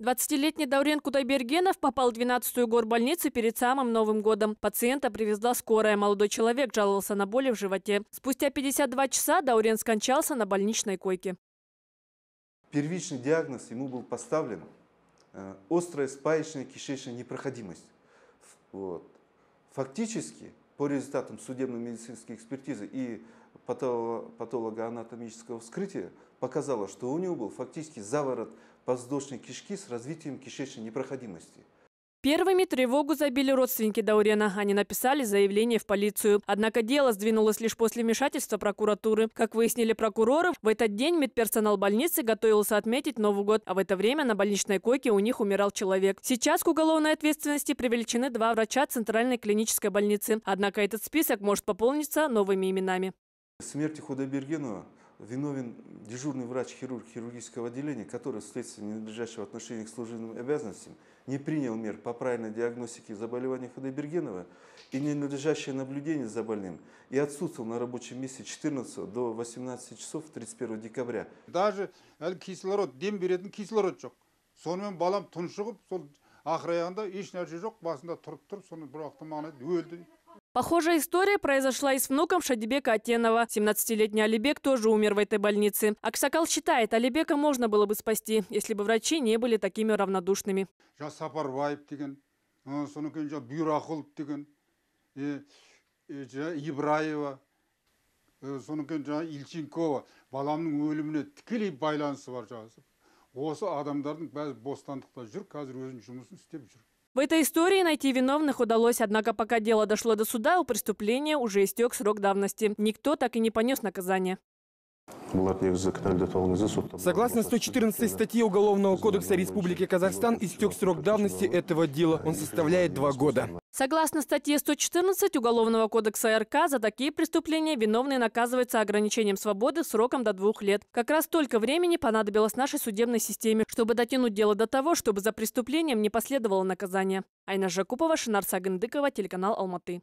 20-летний Даурен Кудайбергенов попал в 12-ю горбольницу перед самым Новым годом. Пациента привезла скорая. Молодой человек жаловался на боли в животе. Спустя 52 часа Даурен скончался на больничной койке. Первичный диагноз ему был поставлен э, – острая спаечная кишечная непроходимость. Вот. Фактически, по результатам судебно-медицинской экспертизы и патологоанатомического вскрытия показало, что у него был фактически заворот подвздошной кишки с развитием кишечной непроходимости. Первыми тревогу забили родственники Даурена. Они написали заявление в полицию. Однако дело сдвинулось лишь после вмешательства прокуратуры. Как выяснили прокуроры, в этот день медперсонал больницы готовился отметить Новый год, а в это время на больничной койке у них умирал человек. Сейчас к уголовной ответственности привлечены два врача Центральной клинической больницы. Однако этот список может пополниться новыми именами. Смерти Худайбергенова виновен дежурный врач-хирург хирургического отделения, который вследствие ненадлежащего отношения к служебным обязанностям не принял мер по правильной диагностике заболевания Худайбергенова и ненадлежащее наблюдение за больным и отсутствовал на рабочем месте 14 до 18 часов 31 декабря. Даже э, кислород, дым беретін кислород жоқ. Сонымен балам тұншығып, сол ақыр аяғында еш нәрсе жоқ, басында тұрып-тұрып, соны бір уақытта өлді. Похожая история произошла и с внуком Шадибека Атенова. 17-летний Алибек тоже умер в этой больнице. Аксакал считает, Алибека можно было бы спасти, если бы врачи не были такими равнодушными. А, Ибраева, э, осы адамдардың бәрі бостандықта жүр қазір өзінің жұмысын істеп жүр в этой истории найти виновных удалось, однако пока дело дошло до суда, у преступления уже истек срок давности. Никто так и не понес наказание. Согласно 114 статье Уголовного кодекса Республики Казахстан, истек срок давности этого дела. Он составляет два года. Согласно статье 114 Уголовного кодекса РК, за такие преступления виновные наказываются ограничением свободы сроком до двух лет. Как раз столько времени понадобилось нашей судебной системе, чтобы дотянуть дело до того, чтобы за преступлением не последовало наказание. Айна Жакупова, Шинар Сагындыкова, телеканал Алматы.